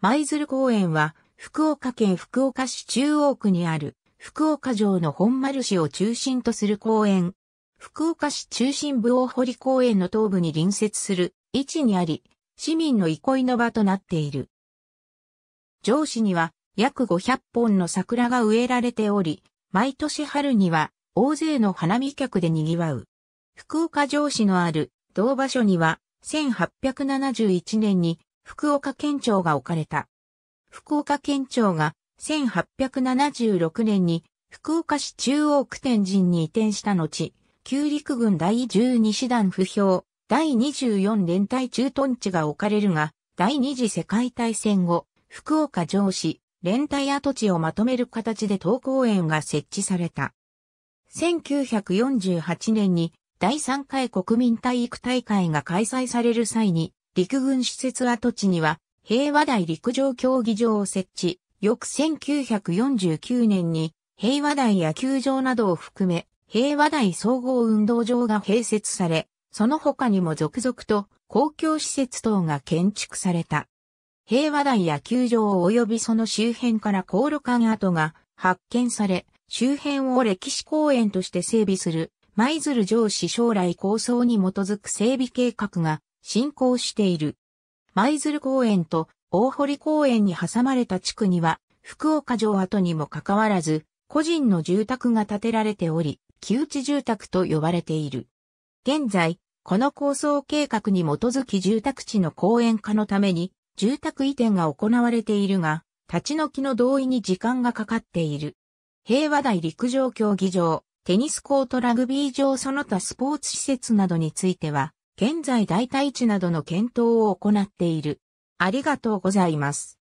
舞鶴公園は、福岡県福岡市中央区にある、福岡城の本丸市を中心とする公園。福岡市中心部大堀公園の東部に隣接する位置にあり、市民の憩いの場となっている。城市には約500本の桜が植えられており、毎年春には大勢の花見客で賑わう。福岡城市のある同場所には1871年に福岡県庁が置かれた。福岡県庁が1876年に福岡市中央区天神に移転した後、旧陸軍第12師団不評、第24連隊駐屯地が置かれるが、第二次世界大戦後、福岡城市、連隊跡地をまとめる形で東公園が設置された。1948年に第3回国民体育大会が開催される際に、陸軍施設跡地には平和台陸上競技場を設置、翌1949年に平和台野球場などを含め平和台総合運動場が併設され、その他にも続々と公共施設等が建築された。平和台野球場及びその周辺から航路館跡が発見され、周辺を歴史公園として整備する、舞鶴城市将来構想に基づく整備計画が進行している。舞鶴公園と大堀公園に挟まれた地区には、福岡城跡にもかかわらず、個人の住宅が建てられており、木内住宅と呼ばれている。現在、この構想計画に基づき住宅地の公園化のために、住宅移転が行われているが、立ち退きの同意に時間がかかっている。平和台陸上競技場、テニスコートラグビー場その他スポーツ施設などについては、現在代替地などの検討を行っている。ありがとうございます。